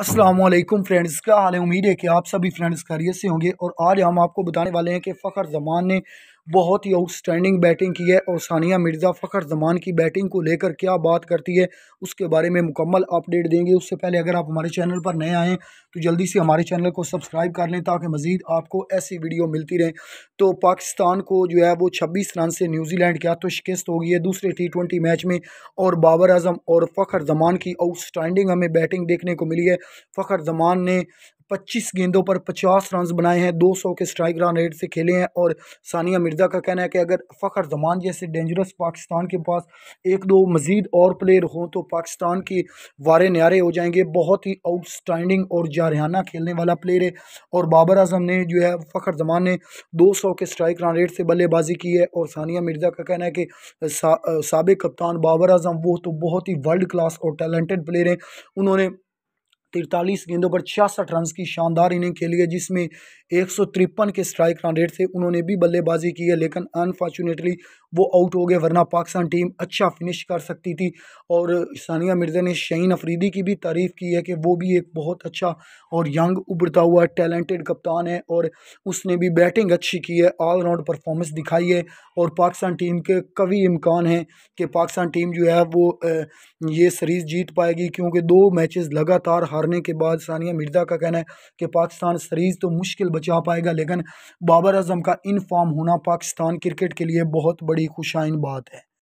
Aslam friends क्या हाल है उम्मीद है कि आप सभी फ्रेंड्स खैरियत से होंगे और आज हम आपको बताने वाले हैं कि फ़खर जमान ने बहुत ही आउटस्टैंडिंग बैटिंग की है और सानिया मिर्ज़ा फ़खर जमान की बैटिंग को लेकर क्या बात करती है उसके बारे में मुकम्मल अपडेट देंगे उससे पहले अगर आप हमारे चैनल पर नए आएँ तो जल्दी से हमारे चैनल को सब्सक्राइब कर लें ताकि मज़ीद आपको ऐसी वीडियो मिलती रहें तो पाकिस्तान को जो है वो छब्बीस रन से न्यूजीलैंड क्या तो शिकस्त हो गई है दूसरे टी ट्वेंटी मैच में और बाबर अजम और फ़खर जमान की आउटस्टैंडिंग हमें बैटिंग देखने को मिली है फ़खर जमान ने 25 गेंदों पर 50 रन बनाए हैं 200 के स्ट्राइक रन रेट से खेले हैं और सानिया मिर्ज़ा का कहना है कि अगर फ़खर जमान जैसे डेंजरस पाकिस्तान के पास एक दो मज़ीद और प्लेयर हों तो पाकिस्तान के वारे न्यारे हो जाएंगे बहुत ही आउटस्टैंडिंग और जारहाना खेलने वाला प्लेयर है और बाबर अजम ने जो है फ़खर जमान ने दो के स्ट्राइक रन रेट से बल्लेबाजी की है और सानिया मिर्ज़ा का कहना है कि सबक कप्तान बाबर अजम वो तो बहुत ही वर्ल्ड क्लास और टैलेंटेड प्लेयर हैं उन्होंने तिरतालीस गेंदों पर छियासठ रन की शानदार इनिंग खेली है जिसमें एक सौ तिरपन के स्ट्राइक रेट से उन्होंने भी बल्लेबाजी की है लेकिन अनफॉर्चुनेटली वो आउट हो गए वरना पाकिस्तान टीम अच्छा फिनिश कर सकती थी और सानिया मिर्ज़ा ने शहीन अफरीदी की भी तारीफ़ की है कि वो भी एक बहुत अच्छा और यंग उभरता हुआ टैलेंटेड कप्तान है और उसने भी बैटिंग अच्छी की है ऑलराउंड परफॉर्मेंस दिखाई है और पाकिस्तान टीम के कवी इम्कान हैं कि पाकिस्तान टीम जो है वो ये सीरीज़ जीत पाएगी क्योंकि दो मैचेस लगातार हारने के बाद सानिया मिर्ज़ा का कहना है कि पाकिस्तान सीरीज़ तो मुश्किल बचा पाएगा लेकिन बाबर अजम का इन फॉर्म होना पाकिस्तान क्रिकेट के लिए बहुत बड़ी खुशाइन बात है